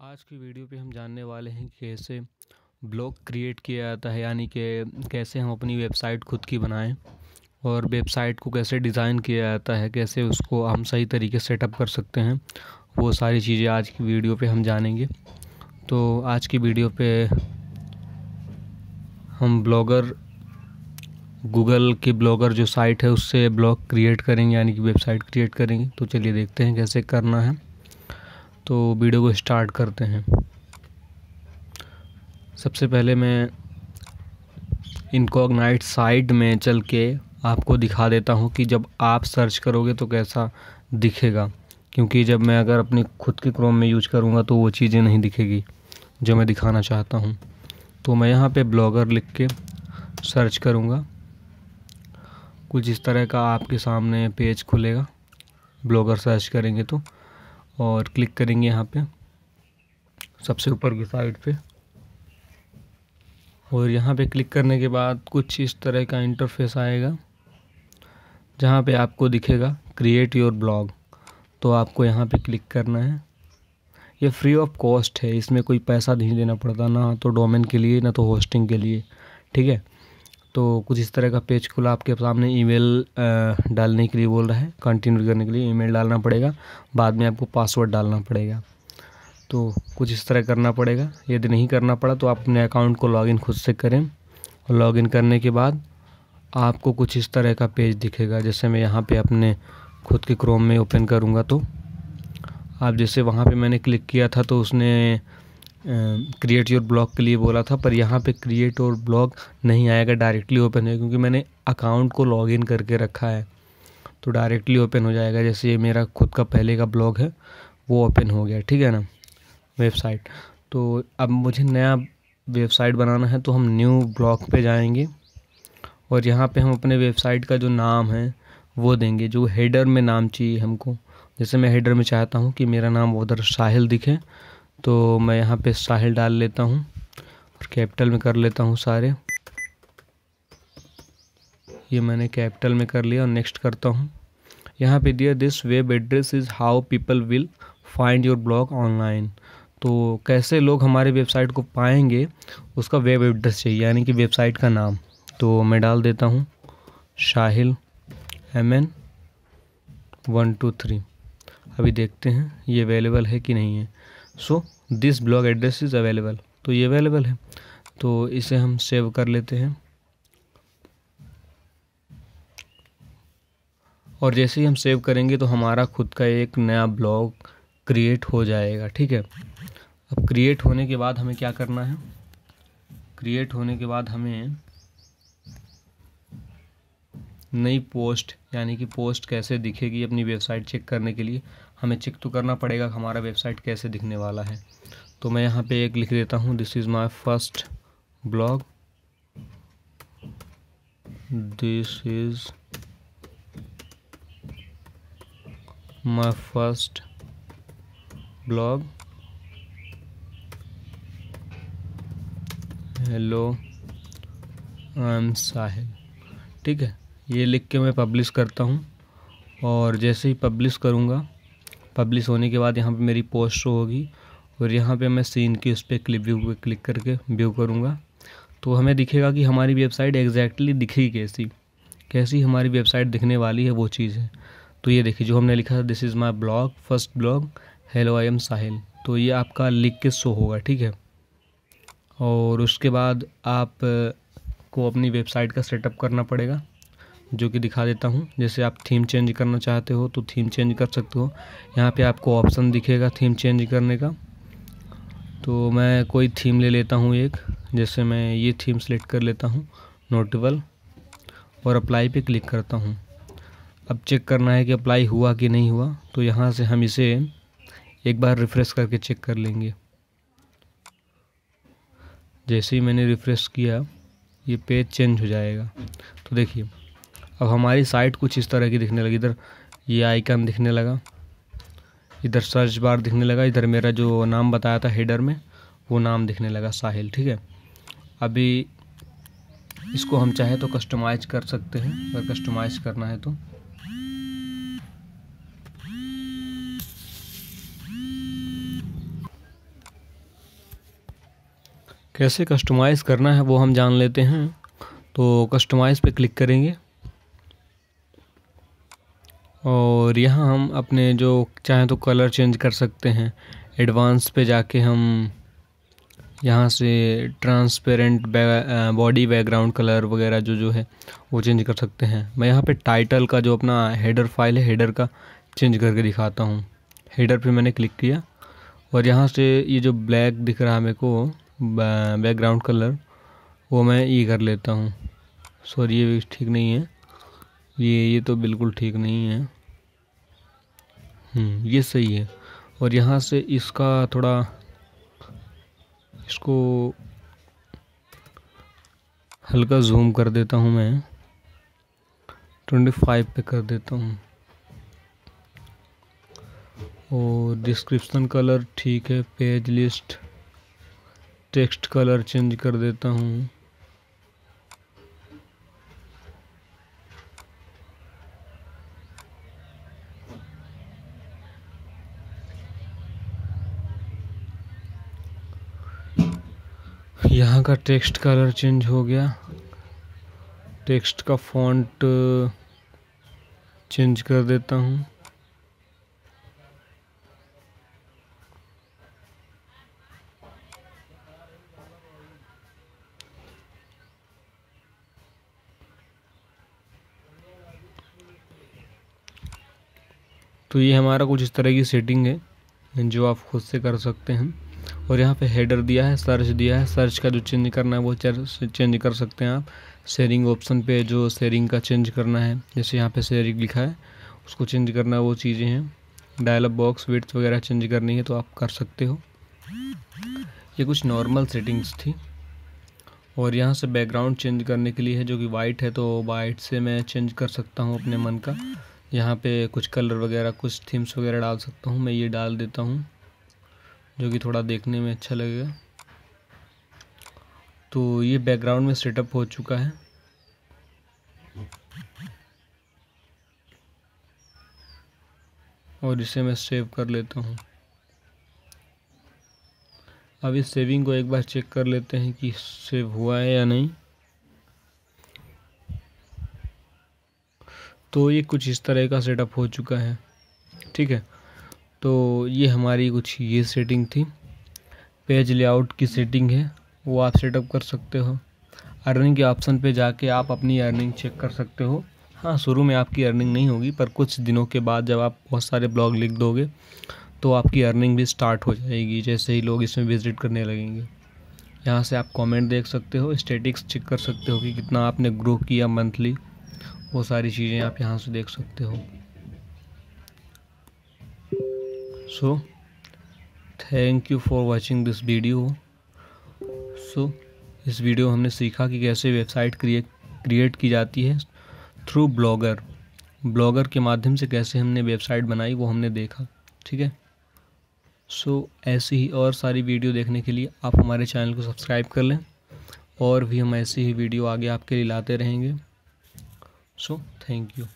आज की वीडियो पे हम जानने वाले हैं कि कैसे ब्लॉग क्रिएट किया जाता है यानी कि कैसे हम अपनी वेबसाइट खुद की बनाएं और वेबसाइट को कैसे डिज़ाइन किया जाता है कैसे उसको हम सही तरीके से सेटअप कर सकते हैं वो सारी चीज़ें आज की वीडियो पे हम जानेंगे तो आज की वीडियो पे हम ब्लॉगर गूगल के ब्लॉगर जो साइट है उससे ब्लॉग क्रिएट करेंगे यानी कि वेबसाइट क्रिएट करेंगे तो चलिए देखते हैं कैसे करना है तो वीडियो को स्टार्ट करते हैं सबसे पहले मैं इनकॉगनाइट साइट में चल के आपको दिखा देता हूँ कि जब आप सर्च करोगे तो कैसा दिखेगा क्योंकि जब मैं अगर अपनी खुद के क्रोम में यूज करूँगा तो वो चीज़ें नहीं दिखेगी जो मैं दिखाना चाहता हूँ तो मैं यहाँ पे ब्लॉगर लिख के सर्च करूँगा कुछ इस तरह का आपके सामने पेज खुलेगा ब्लॉगर सर्च करेंगे तो और क्लिक करेंगे यहाँ पे सबसे ऊपर की साइड पे और यहाँ पे क्लिक करने के बाद कुछ इस तरह का इंटरफेस आएगा जहाँ पे आपको दिखेगा क्रिएट योर ब्लॉग तो आपको यहाँ पे क्लिक करना है ये फ्री ऑफ कॉस्ट है इसमें कोई पैसा नहीं देना पड़ता ना तो डोमेन के लिए ना तो होस्टिंग के लिए ठीक है तो कुछ इस तरह का पेज खुला आपके सामने ईमेल डालने के लिए बोल रहा है कंटिन्यू करने के लिए ईमेल डालना पड़ेगा बाद में आपको पासवर्ड डालना पड़ेगा तो कुछ इस तरह करना पड़ेगा यदि नहीं करना पड़ा तो आप अपने अकाउंट को लॉगिन खुद से करें और लॉगिन करने के बाद आपको कुछ इस तरह का पेज दिखेगा जैसे मैं यहाँ पे अपने खुद के क्रोम में ओपन करूँगा तो आप जैसे वहाँ पे मैंने क्लिक किया था तो उसने क्रिएट योर ब्लॉग के लिए बोला था पर यहाँ पे क्रिएट और ब्लॉग नहीं आएगा डायरेक्टली ओपन है क्योंकि मैंने अकाउंट को लॉगिन करके रखा है तो डायरेक्टली ओपन हो जाएगा जैसे ये मेरा खुद का पहले का ब्लॉग है वो ओपन हो गया ठीक है ना वेबसाइट तो अब मुझे नया वेबसाइट बनाना है तो हम न्यू ब्लॉग पे जाएंगे और यहाँ पे हम अपने वेबसाइट का जो नाम है वो देंगे जो हेडर में नाम चाहिए हमको जैसे मैं हेडर में चाहता हूँ कि मेरा नाम उधर साहिल दिखे तो मैं यहाँ पे साहिल डाल लेता हूँ और कैपिटल में कर लेता हूँ सारे ये मैंने कैपिटल में कर लिया और नेक्स्ट करता हूँ यहाँ पे दिया this web address is how people will find your blog online तो कैसे लोग हमारे वेबसाइट को पाएंगे उसका वेब एड्रेस चाहिए यानी कि वेबसाइट का नाम तो मैं डाल देता हूँ Shahil M N one two three अभी देखते हैं ये अवेलेबल है कि नहीं है so this blog address is available तो ये अवेलेबल है तो इसे हम सेव कर लेते हैं और जैसे ही हम सेव करेंगे तो हमारा खुद का एक नया ब्लॉग क्रिएट हो जाएगा ठीक है अब क्रिएट होने के बाद हमें क्या करना है क्रिएट होने के बाद हमें नई पोस्ट यानी कि पोस्ट कैसे दिखेगी अपनी वेबसाइट चेक करने के लिए हमें चेक तो करना पड़ेगा कि हमारा वेबसाइट कैसे दिखने वाला है तो मैं यहाँ पे एक लिख देता हूँ this is my first blog this is my first blog hello I am Sahil ठीक है ये लिख के मैं पब्लिश करता हूँ और जैसे ही पब्लिश करूँगा पब्लिश होने के बाद यहाँ पे मेरी पोस्ट शो होगी और यहाँ पे मैं सीन की उस पर क्लिप व्यू पे क्लिक करके व्यू करूँगा तो हमें दिखेगा कि हमारी वेबसाइट एग्जैक्टली दिखी कैसी कैसी हमारी वेबसाइट दिखने वाली है वो चीज़ है तो ये देखिए जो हमने लिखा था this is my blog first blog hello I am Sahil तो ये आपका लिख के शो होगा ठीक है और उसके बाद आप को अपनी वेबसाइट का सेटअप करना पड़ेगा जो कि दिखा देता हूँ जैसे आप थीम चेंज करना चाहते हो तो थीम चेंज कर सकते हो यहाँ पे आपको ऑप्शन दिखेगा थीम चेंज करने का तो मैं कोई थीम ले लेता हूँ एक जैसे मैं ये थीम सेलेक्ट कर लेता हूँ नोटेबल और अप्लाई पे क्लिक करता हूँ अब चेक करना है कि अप्लाई हुआ कि नहीं हुआ तो यहाँ से हम इसे एक बार रिफ़्रेश करके चेक कर लेंगे जैसे ही मैंने रिफ़्रेश किया ये पेज चेंज हो जाएगा तो देखिए अब हमारी साइट कुछ इस तरह की दिखने लगी इधर ये आइकन दिखने लगा इधर सर्च बार दिखने लगा इधर मेरा जो नाम बताया था हेडर में वो नाम दिखने लगा साहिल ठीक है अभी इसको हम चाहे तो कस्टमाइज कर सकते हैं अगर कस्टमाइज करना है तो कैसे कस्टमाइज़ करना है वो हम जान लेते हैं तो कस्टमाइज़ पे क्लिक करेंगे और यहाँ हम अपने जो चाहें तो कलर चेंज कर सकते हैं एडवांस पे जाके हम यहाँ से ट्रांसपेरेंट बॉडी बैकग्राउंड कलर वगैरह जो जो है वो चेंज कर सकते हैं मैं यहाँ पे टाइटल का जो अपना हेडर फाइल है हेडर का चेंज करके दिखाता हूँ हेडर पे मैंने क्लिक किया और यहाँ से ये जो ब्लैक दिख रहा है मेरे को बैकग्राउंड कलर वो मैं ये e कर लेता हूँ सॉरी ये ठीक नहीं है ये ये तो बिल्कुल ठीक नहीं है हम्म, ये सही है और यहाँ से इसका थोड़ा इसको हल्का जूम कर देता हूँ मैं ट्वेंटी फाइव पे कर देता हूँ और डिस्क्रिप्शन कलर ठीक है page list text colour change कर देता हूँ यहाँ का टेक्स्ट कलर चेंज हो गया टेक्स्ट का फॉन्ट चेंज कर देता हूँ तो ये हमारा कुछ इस तरह की सेटिंग है जो आप खुद से कर सकते हैं और यहाँ पे हेडर दिया है सर्च दिया है सर्च का जो चेंज करना है वो चेंज कर सकते हैं आप शेयरिंग ऑप्शन पे जो शेयरिंग का चेंज करना है जैसे यहाँ पे शेयरिंग लिखा है उसको चेंज करना है वो चीज़ें हैं डायलॉग बॉक्स वेट्स वगैरह चेंज करनी है तो आप कर सकते हो ये कुछ नॉर्मल सेटिंग्स थी और यहाँ से बैकग्राउंड चेंज करने के लिए है जो कि वाइट है तो वाइट से मैं चेंज कर सकता हूँ अपने मन का यहाँ पे कुछ कलर वगैरह कुछ थीम्स वगैरह डाल सकता हूँ मैं ये डाल देता हूँ जो कि थोड़ा देखने में अच्छा लगेगा तो ये बैकग्राउंड में सेटअप हो चुका है और इसे मैं सेव कर लेता हूँ अब इस सेविंग को एक बार चेक कर लेते हैं कि सेव हुआ है या नहीं तो ये कुछ इस तरह का सेटअप हो चुका है ठीक है तो ये हमारी कुछ ये सेटिंग थी पेज लेआउट की सेटिंग है वो आप सेटअप कर सकते हो अर्निंग के ऑप्शन पे जाके आप अपनी अर्निंग चेक कर सकते हो हाँ शुरू में आपकी अर्निंग नहीं होगी पर कुछ दिनों के बाद जब आप बहुत सारे ब्लॉग लिख दोगे तो आपकी अर्निंग भी स्टार्ट हो जाएगी जैसे ही लोग इसमें विजिट करने लगेंगे यहाँ से आप कमेंट देख सकते हो स्टेटिक्स चेक कर सकते हो कि कितना आपने ग्रो किया मंथली वो सारी चीज़ें आप यहाँ से देख सकते हो so thank you for watching this video so इस वीडियो हमने सीखा कि कैसे वेबसाइट क्रिएट क्रिएट की जाती है थ्रू ब्लॉगर ब्लॉगर के माध्यम से कैसे हमने वेबसाइट बनाई वो हमने देखा ठीक है सो so, ऐसी ही और सारी वीडियो देखने के लिए आप हमारे चैनल को सब्सक्राइब कर लें और भी हम ऐसी ही वीडियो आगे आपके लिए लाते रहेंगे सो थैंक यू